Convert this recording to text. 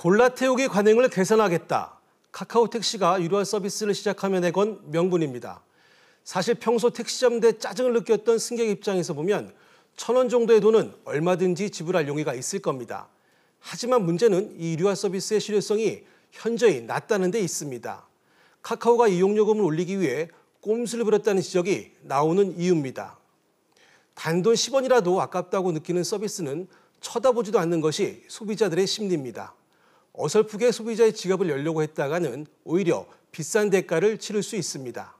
골라태우기 관행을 개선하겠다. 카카오 택시가 유료화 서비스를 시작하며 내건 명분입니다. 사실 평소 택시점 대 짜증을 느꼈던 승객 입장에서 보면 천 원 정도의 돈은 얼마든지 지불할 용의가 있을 겁니다. 하지만 문제는 이 유료화 서비스의 실효성이 현저히 낮다는 데 있습니다. 카카오가 이용요금을 올리기 위해 꼼수를 부렸다는 지적이 나오는 이유입니다. 단돈 10원이라도 아깝다고 느끼는 서비스는 쳐다보지도 않는 것이 소비자들의 심리입니다. 어설프게 소비자의 지갑을 열려고 했다가는 오히려 비싼 대가를 치를 수 있습니다.